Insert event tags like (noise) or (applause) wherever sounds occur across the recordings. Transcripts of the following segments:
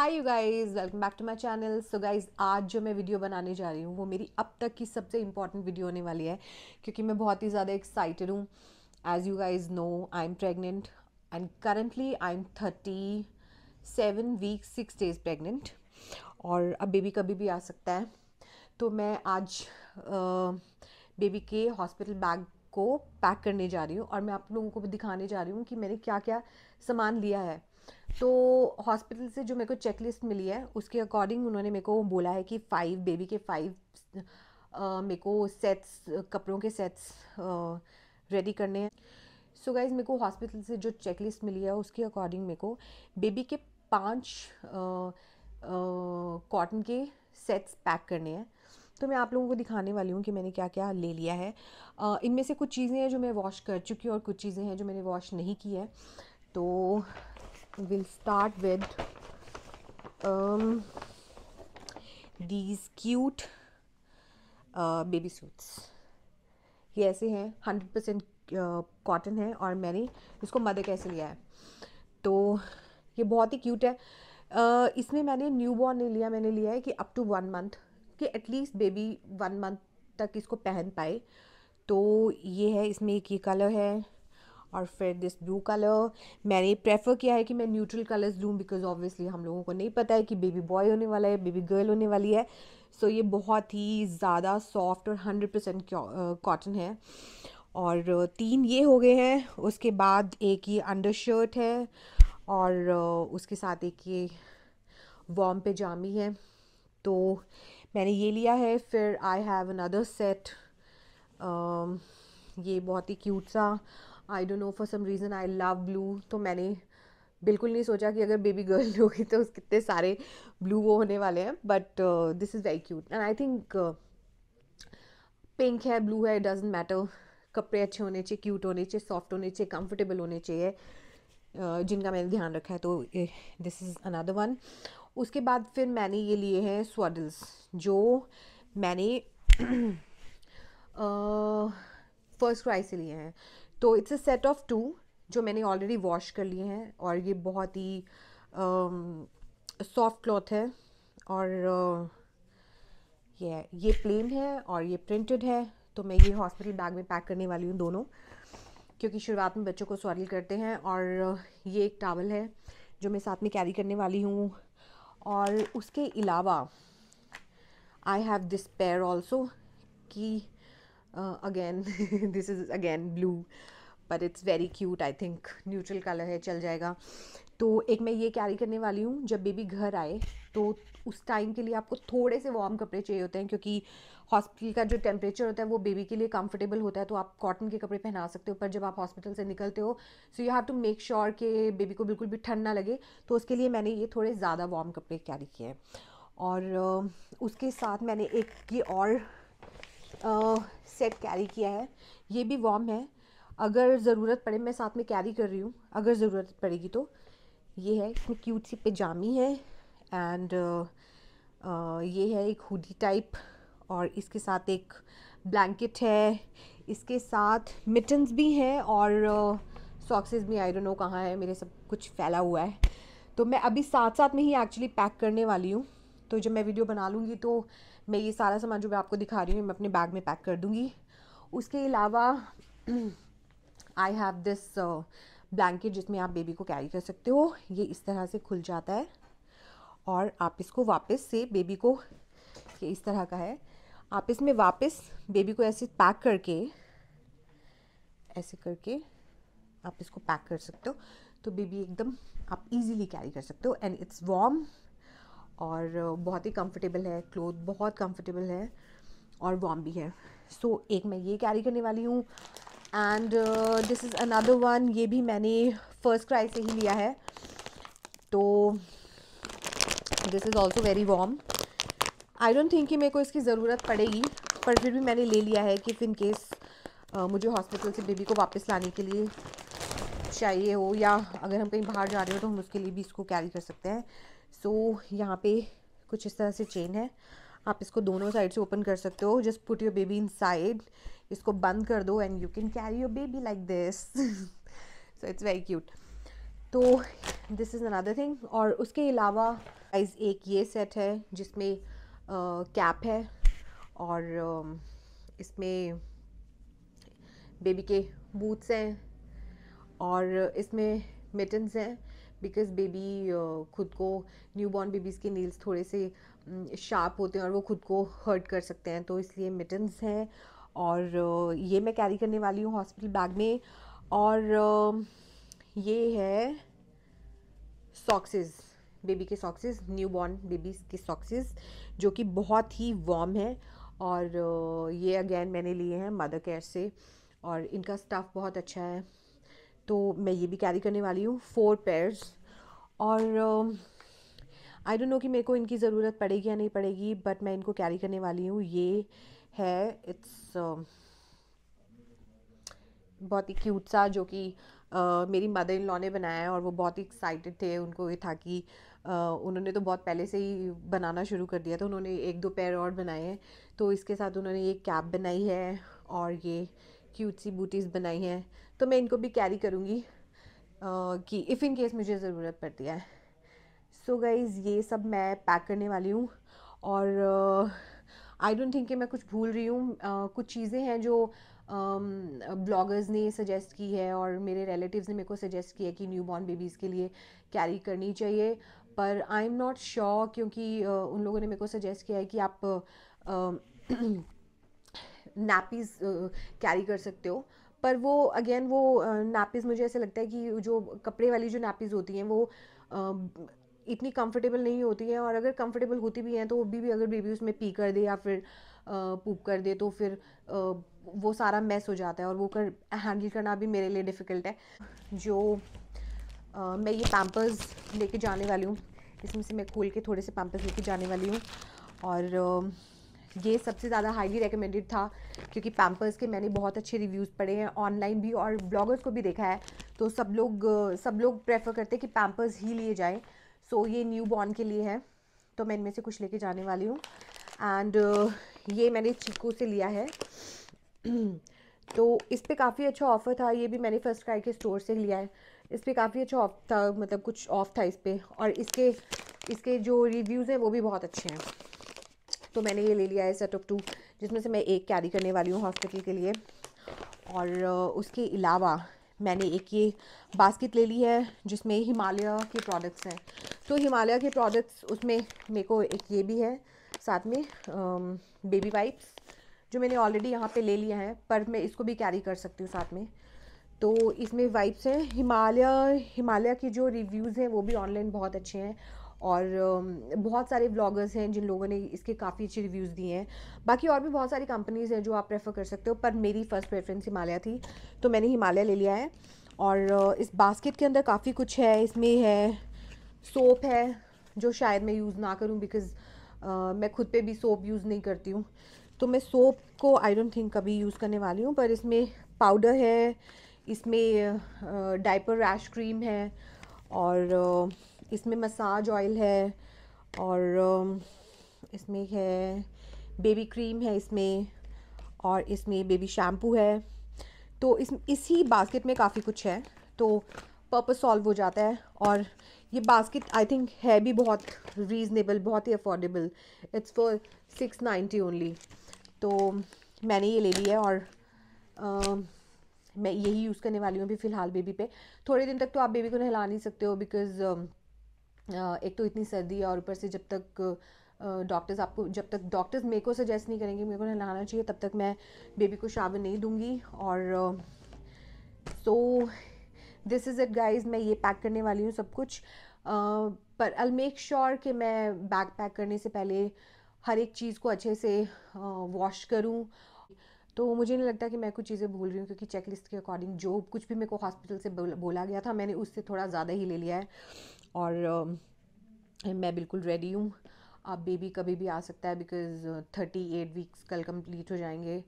High you guys welcome back to my channel so guys आज जो मैं video बनाने जा रही हूँ वो मेरी अब तक की सबसे इम्पॉर्टेंट वीडियो होने वाली है क्योंकि मैं बहुत ही ज़्यादा एक्साइटेड हूँ as you guys know I am pregnant and currently I am thirty seven week six days pregnant और अब बेबी कभी भी आ सकता है तो मैं आज बेबी के हॉस्पिटल बैग को पैक करने जा रही हूँ और मैं आप लोगों को भी दिखाने जा रही हूँ कि मैंने क्या क्या सामान लिया है तो हॉस्पिटल से जो मेरे को चेकलिस्ट मिली है उसके अकॉर्डिंग उन्होंने मेरे को बोला है कि फाइव बेबी के फाइव मेरे को सेट्स कपड़ों के सेट्स रेडी करने हैं सो गाइज मेरे को हॉस्पिटल से जो चेकलिस्ट मिली है उसके अकॉर्डिंग मेरे को बेबी के पाँच कॉटन के सेट्स पैक करने हैं तो मैं आप लोगों को दिखाने वाली हूँ कि मैंने क्या क्या ले लिया है इनमें से कुछ चीज़ें हैं जो मैं वॉश कर चुकी हूँ और कुछ चीज़ें हैं जो मैंने वॉश नहीं की है तो we'll start with um, these cute uh, baby suits ये ऐसे हैं हंड्रेड परसेंट कॉटन है और मैंने इसको मदर कैसे लिया है तो ये बहुत ही क्यूट है uh, इसमें मैंने न्यू बॉर्न नहीं लिया मैंने लिया है कि अप टू वन मंथ कि एटलीस्ट बेबी वन मंथ तक इसको पहन पाए तो ये है इसमें एक ये कलर है और फिर दिस ब्लू कलर मैंने प्रेफर किया है कि मैं न्यूट्रल कलर्स लूँ बिकॉज ऑब्वियसली हम लोगों को नहीं पता है कि बेबी बॉय होने वाला है बेबी गर्ल होने वाली है सो so, ये बहुत ही ज़्यादा सॉफ्ट और हंड्रेड परसेंट कॉटन है और तीन ये हो गए हैं उसके बाद एक ये अंडर शर्ट है और उसके साथ एक ये वॉम जामी है तो मैंने ये लिया है फिर आई हैव अनदर सेट ये बहुत ही क्यूट सा I don't know for some reason I love blue तो मैंने बिल्कुल नहीं सोचा कि अगर बेबी गर्ल होगी तो उस कितने सारे ब्लू वो होने वाले हैं but this is very cute and I think pink है ब्लू है इट डजेंट मैटर कपड़े अच्छे होने चाहिए क्यूट होने चाहिए सॉफ्ट होने चाहिए कंफर्टेबल होने चाहिए uh, जिनका मैंने ध्यान रखा है तो दिस इज़ अनदर वन उसके बाद फिर मैंने ये लिए हैं स्वाडल्स जो मैंने फर्स्ट (clears throat) प्राइज uh, से लिए हैं तो it's a set of two जो मैंने ऑलरेडी वॉश कर लिए हैं और ये बहुत ही सॉफ्ट um, क्लॉथ है और uh, ये ये प्लेन है और ये प्रिंटेड है तो मैं ये हॉस्पिटल बैग में पैक करने वाली हूँ दोनों क्योंकि शुरुआत में बच्चों को सॉरी करते हैं और uh, ये एक टावल है जो मैं साथ में कैरी करने वाली हूँ और उसके अलावा I have this pair also कि uh, again (laughs) this is again blue पर it's very cute I think neutral colour है चल जाएगा तो एक मैं ये कैरी करने वाली हूँ जब बेबी घर आए तो उस टाइम के लिए आपको थोड़े से वार्म कपड़े चाहिए होते हैं क्योंकि हॉस्पिटल का जो टेम्परेचर होता है वो बेबी के लिए कंफर्टेबल होता है तो आप कॉटन के कपड़े पहना सकते हो पर जब आप हॉस्पिटल से निकलते हो so you have to make sure के बेबी को बिल्कुल भी ठंड ना लगे तो उसके लिए मैंने ये थोड़े ज़्यादा वार्म कपड़े कैरी किए हैं और uh, उसके साथ मैंने एक ये और सेट कैरी किया है ये भी वॉम है अगर ज़रूरत पड़े मैं साथ में कैरी कर रही हूँ अगर ज़रूरत पड़ेगी तो ये है एक क्यूट सी पिजामी है एंड ये है एक हुडी टाइप और इसके साथ एक ब्लैंकेट है इसके साथ मिटन्स भी हैं और सॉक्सेस भी आई डोंट नो कहाँ है मेरे सब कुछ फैला हुआ है तो मैं अभी साथ साथ में ही एक्चुअली पैक करने वाली हूँ तो जब मैं वीडियो बना लूँगी तो मैं ये सारा सामान जो मैं आपको दिखा रही हूँ मैं अपने बैग में पैक कर दूँगी उसके अलावा आई हैव दिस ब्लैंकेट जिसमें आप बेबी को कैरी कर सकते हो ये इस तरह से खुल जाता है और आप इसको वापस से बेबी को ये इस तरह का है आप इसमें वापस बेबी को ऐसे पैक करके ऐसे करके आप इसको पैक कर सकते हो तो बेबी एकदम आप इजीली कैरी कर सकते हो एंड इट्स वार्म और बहुत ही कंफर्टेबल है क्लोथ बहुत कंफर्टेबल है और वॉम भी है सो so, एक मैं ये कैरी करने वाली हूँ and this is another one ये भी मैंने फर्स्ट क्राई से ही लिया है तो this is also very warm I don't think कि मेरे को इसकी ज़रूरत पड़ेगी पर फिर भी मैंने ले लिया है कि इन केस uh, मुझे हॉस्पिटल से बेबी को वापस लाने के लिए चाहिए हो या अगर हम कहीं बाहर जा रहे हो तो हम उसके लिए भी इसको कैरी कर सकते हैं सो so, यहाँ पे कुछ इस तरह से चेन है आप इसको दोनों साइड से ओपन कर सकते हो just put your baby inside इसको बंद कर दो and you can carry your baby like this so it's very cute तो दिस इज़ अनदर थिंग और उसके अलावा प्राइज एक ये सेट है जिसमें कैप है और uh, इसमें बेबी के बूट्स हैं और इसमें मिटन्स हैं बिकॉज़ बेबी uh, खुद को न्यू बॉर्न बेबीज़ के नील्स थोड़े से शार्प mm, होते हैं और वो खुद को हर्ट कर सकते हैं तो इसलिए मिटन्स हैं और uh, ये मैं कैरी करने वाली हूँ हॉस्पिटल बैग में और um, ये है सॉक्सेस बेबी के सॉक्सेस न्यू बॉर्न बेबीज़ के सॉक्सेस जो कि बहुत ही वार्म है और uh, ये अगेन मैंने लिए हैं मदर केयर से और इनका स्टाफ बहुत अच्छा है तो मैं ये भी कैरी करने वाली हूँ फोर पेयर्स और आई डोंट नो कि मेरे को इनकी ज़रूरत पड़ेगी या नहीं पड़ेगी बट मैं इनको कैरी करने वाली हूँ ये है इट्स um, बहुत ही क्यूट सा जो कि uh, मेरी मदर इन लॉ ने बनाया है और वो बहुत ही एक्साइटेड थे उनको ये था कि uh, उन्होंने तो बहुत पहले से ही बनाना शुरू कर दिया था उन्होंने एक दो पैर और बनाए हैं तो इसके साथ उन्होंने ये कैप बनाई है और ये क्यूट सी बूटीज़ बनाई हैं तो मैं इनको भी कैरी करूँगी कि इफ़ इन केस मुझे ज़रूरत पड़ती है सो so गाइज़ ये सब मैं पैक करने वाली हूँ और आई डोंट थिंक कि मैं कुछ भूल रही हूँ uh, कुछ चीज़ें हैं जो ब्लॉगर्स um, ने सजेस्ट की है और मेरे रिलेटिव्स ने मेरे को सजेस्ट किया कि न्यू बॉर्न बेबीज़ के लिए कैरी करनी चाहिए पर आई एम नॉट श्योर क्योंकि uh, उन लोगों ने मेरे को सजेस्ट किया है कि आप नैपीज़ uh, कैरी कर सकते हो पर वो अगेन वो नापीज़ मुझे ऐसे लगता है कि जो कपड़े वाली जो नापीज़ होती हैं वो इतनी कंफर्टेबल नहीं होती हैं और अगर कंफर्टेबल होती भी हैं तो वो भी, भी अगर बेबी उसमें पी कर दे या फिर पूप कर दे तो फिर वो सारा मैस हो जाता है और वो कर हैंडल करना भी मेरे लिए डिफ़िकल्ट है जो आ, मैं ये पैम्पर्स लेके जाने वाली हूँ इसमें से मैं खोल के थोड़े से पैम्पर्स लेके जाने वाली हूँ और ये सबसे ज़्यादा हाईली रिकमेंडेड था क्योंकि पैम्पर्स के मैंने बहुत अच्छे रिव्यूज़ पढ़े हैं ऑनलाइन भी और ब्लॉगर्स को भी देखा है तो सब लोग सब लोग प्रेफर करते हैं कि पैम्पर्स ही लिए जाएँ सो so, ये न्यू बॉर्न के लिए है तो मैं इनमें से कुछ लेके जाने वाली हूँ एंड uh, ये मैंने चिको से लिया है (clears throat) तो इस पर काफ़ी अच्छा ऑफ़र था ये भी मैंने फर्स्ट क्राई के स्टोर से लिया है इस पर काफ़ी अच्छा ऑफ था मतलब कुछ ऑफ़ था इस पर और इसके इसके जो रिव्यूज़ हैं वो भी बहुत अच्छे हैं तो मैंने ये ले लिया है सेट ऑफ टू जिसमें से मैं एक कैरी करने वाली हूँ हॉस्पिटल के लिए और उसके अलावा मैंने एक ये बास्केट ले ली है जिसमें हिमालय के प्रोडक्ट्स हैं तो हिमालय के प्रोडक्ट्स उसमें मेरे को एक ये भी है साथ में बेबी वाइप्स जो मैंने ऑलरेडी यहाँ पे ले लिया है पर मैं इसको भी कैरी कर सकती हूँ साथ में तो इसमें वाइप्स हैं हिमालय हिमालय के जो रिव्यूज़ हैं वो भी ऑनलाइन बहुत अच्छे हैं और बहुत सारे ब्लॉगर्स हैं जिन लोगों ने इसके काफ़ी अच्छे रिव्यूज़ दिए हैं बाकी और भी बहुत सारी कंपनीज़ हैं जो आप प्रेफर कर सकते हो पर मेरी फ़र्स्ट प्रेफरेंस हिमालय थी तो मैंने हिमालय ले लिया है और इस बास्केट के अंदर काफ़ी कुछ है इसमें है सोप है जो शायद मैं यूज़ ना करूँ बिकॉज़ मैं खुद पर भी सोप यूज़ नहीं करती हूँ तो मैं सोप को आई डोंट थिंक कभी यूज़ करने वाली हूँ पर इसमें पाउडर है इसमें डाइपर रैश क्रीम है और इसमें मसाज ऑयल है और इसमें है बेबी क्रीम है इसमें और इसमें बेबी शैम्पू है तो इस इसी बास्केट में काफ़ी कुछ है तो पर्पज़ सॉल्व हो जाता है और ये बास्केट आई थिंक है भी बहुत रीज़नेबल बहुत ही affordable it's for six ninety only तो मैंने ये ले ली है और आ, मैं यही यूज़ करने वाली हूँ अभी फ़िलहाल बेबी पे थोड़े दिन तक तो आप बेबी को नहला नहीं सकते हो बिकॉज़ एक तो इतनी सर्दी है और ऊपर से जब तक डॉक्टर्स आपको जब तक डॉक्टर्स मेरे को सजेस्ट नहीं करेंगे मेरे को नहाना चाहिए तब तक मैं बेबी को शावर नहीं दूंगी और so this is it guys मैं ये पैक करने वाली हूँ सब कुछ पर आई मेक श्योर कि मैं बैग पैक करने से पहले हर एक चीज़ को अच्छे से वॉश करूँ तो मुझे नहीं लगता कि मैं कुछ चीज़ें भूल रही हूँ क्योंकि चेक लिस्ट के अकॉर्डिंग जो कुछ भी मेरे को हॉस्पिटल से बोला गया था मैंने उससे थोड़ा ज़्यादा ही ले लिया है और मैं बिल्कुल रेडी हूँ आप बेबी कभी भी आ सकता है बिकॉज़ थर्टी एट वीक्स कल कंप्लीट हो जाएंगे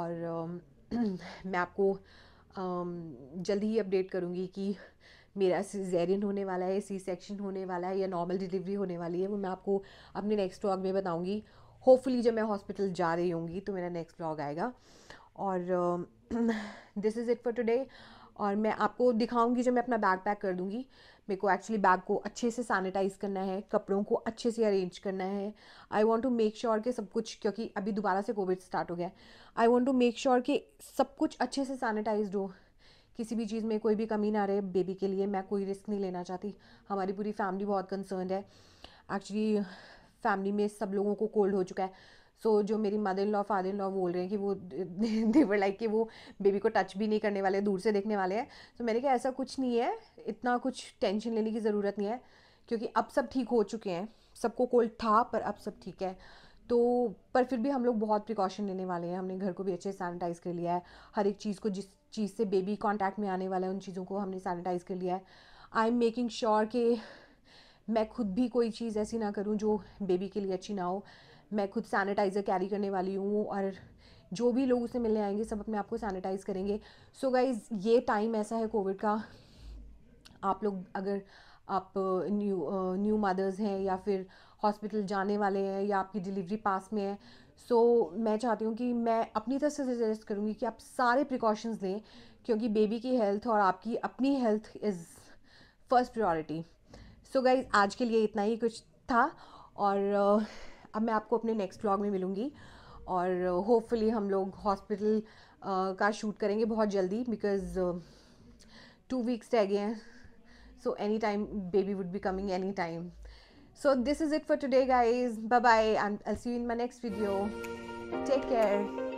और (clears throat) मैं आपको जल्दी ही अपडेट करूँगी कि मेरा सीजेरियन होने वाला है सी सेक्शन होने वाला है या नॉर्मल डिलीवरी होने वाली है वो मैं आपको अपने नेक्स्ट टॉक में बताऊँगी होपफुली जब मैं हॉस्पिटल जा रही होंगी तो मेरा नेक्स्ट ब्लॉग आएगा और this is it for today और मैं आपको दिखाऊंगी जब मैं अपना बैग पैक कर दूंगी मेरे को एक्चुअली बैग को अच्छे से सैनिटाइज़ करना है कपड़ों को अच्छे से अरेंज करना है I want to make sure कि सब कुछ क्योंकि अभी दोबारा से कोविड स्टार्ट हो गया है I want to make sure कि सब कुछ अच्छे से सैनिटाइज हो किसी भी चीज़ में कोई भी कमी ना रहे बेबी के लिए मैं कोई रिस्क नहीं लेना चाहती हमारी पूरी फैमिली बहुत कंसर्न है एक्चुअली फैमिली में सब लोगों को कोल्ड हो चुका है सो so, जो मेरी mother in law father in law बोल रहे हैं कि वो देवर लाइक कि वो बेबी को टच भी नहीं करने वाले दूर से देखने वाले हैं तो so, मैंने कहा ऐसा कुछ नहीं है इतना कुछ टेंशन लेने की ज़रूरत नहीं है क्योंकि अब सब ठीक हो चुके हैं सबको कोल्ड था पर अब सब ठीक है तो पर फिर भी हम लोग बहुत प्रिकॉशन लेने वाले हैं हमने घर को भी अच्छे सैनिटाइज़ कर लिया है हर एक चीज़ को जिस चीज़ से बेबी कॉन्टैक्ट में आने वाला है उन चीज़ों को हमने सैनिटाइज़ कर लिया है आई एम मेकिंग श्योर कि मैं खुद भी कोई चीज़ ऐसी ना करूँ जो बेबी के लिए अच्छी ना हो मैं खुद सैनिटाइज़र कैरी करने वाली हूँ और जो भी लोग उसे मिलने आएंगे सब अपने आप को सैनिटाइज़ करेंगे सो so गाइज़ ये टाइम ऐसा है कोविड का आप लोग अगर आप न्यू न्यू मदर्स हैं या फिर हॉस्पिटल जाने वाले हैं या आपकी डिलीवरी पास में है सो so, मैं चाहती हूँ कि मैं अपनी तरफ से सजेस्ट करूँगी कि आप सारे प्रिकॉशंस लें क्योंकि बेबी की हेल्थ और आपकी अपनी health is first priority so guys आज के लिए इतना ही कुछ था और अब मैं आपको अपने नेक्स्ट व्लॉग में मिलूँगी और होपफुली हम लोग हॉस्पिटल का शूट करेंगे बहुत जल्दी बिकॉज टू वीक्स रह गए हैं so any time baby would be coming any time so this is it for today guys bye bye I'll see you in my next video. Take